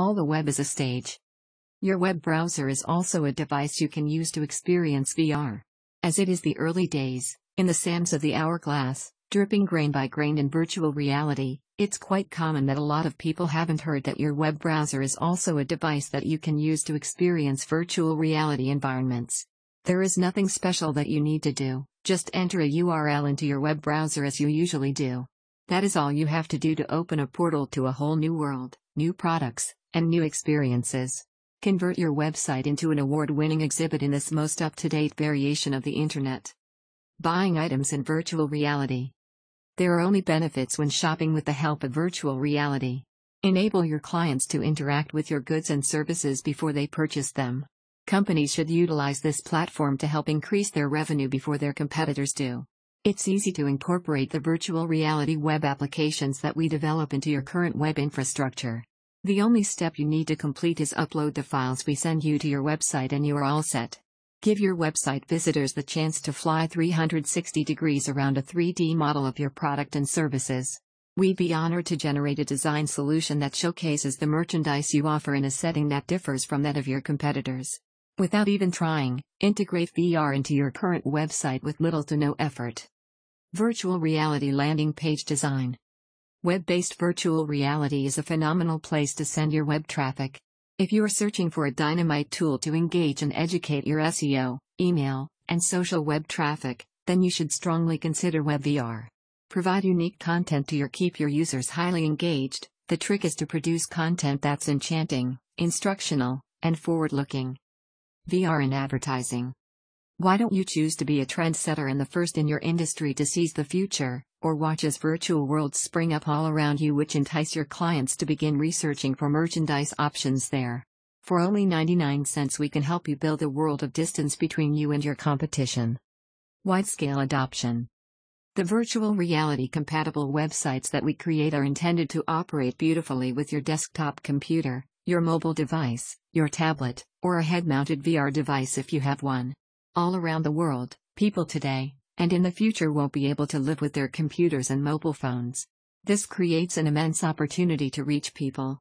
All the web is a stage. Your web browser is also a device you can use to experience VR. As it is the early days, in the sands of the hourglass, dripping grain by grain in virtual reality, it's quite common that a lot of people haven't heard that your web browser is also a device that you can use to experience virtual reality environments. There is nothing special that you need to do, just enter a URL into your web browser as you usually do. That is all you have to do to open a portal to a whole new world new products, and new experiences. Convert your website into an award-winning exhibit in this most up-to-date variation of the internet. Buying items in virtual reality. There are only benefits when shopping with the help of virtual reality. Enable your clients to interact with your goods and services before they purchase them. Companies should utilize this platform to help increase their revenue before their competitors do. It's easy to incorporate the virtual reality web applications that we develop into your current web infrastructure. The only step you need to complete is upload the files we send you to your website and you are all set. Give your website visitors the chance to fly 360 degrees around a 3D model of your product and services. We'd be honored to generate a design solution that showcases the merchandise you offer in a setting that differs from that of your competitors. Without even trying, integrate VR into your current website with little to no effort. Virtual Reality Landing Page Design Web based virtual reality is a phenomenal place to send your web traffic. If you're searching for a dynamite tool to engage and educate your SEO, email, and social web traffic, then you should strongly consider WebVR. Provide unique content to your keep your users highly engaged. The trick is to produce content that's enchanting, instructional, and forward looking. VR in advertising. Why don't you choose to be a trendsetter and the first in your industry to seize the future, or watch as virtual worlds spring up all around you which entice your clients to begin researching for merchandise options there? For only 99 cents we can help you build a world of distance between you and your competition. Wide-scale adoption. The virtual reality compatible websites that we create are intended to operate beautifully with your desktop computer, your mobile device, your tablet, or a head-mounted VR device if you have one. All around the world, people today, and in the future won't be able to live with their computers and mobile phones. This creates an immense opportunity to reach people,